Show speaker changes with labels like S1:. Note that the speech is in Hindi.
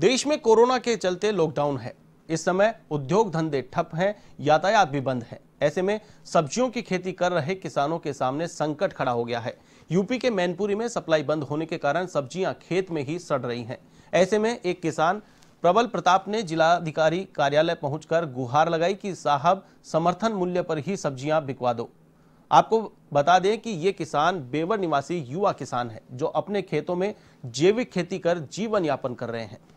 S1: देश में कोरोना के चलते लॉकडाउन है इस समय उद्योग धंधे ठप हैं यातायात भी बंद है ऐसे में सब्जियों की खेती कर रहे किसानों के सामने संकट खड़ा हो गया है यूपी के मैनपुरी में सप्लाई बंद होने के कारण सब्जियां खेत में ही सड़ रही हैं ऐसे में एक किसान प्रबल प्रताप ने जिलाधिकारी कार्यालय पहुंचकर गुहार लगाई कि साहब समर्थन मूल्य पर ही सब्जियां बिकवा दो आपको बता दें कि ये किसान बेवर निवासी युवा किसान है जो अपने खेतों में जैविक खेती कर जीवन यापन कर रहे हैं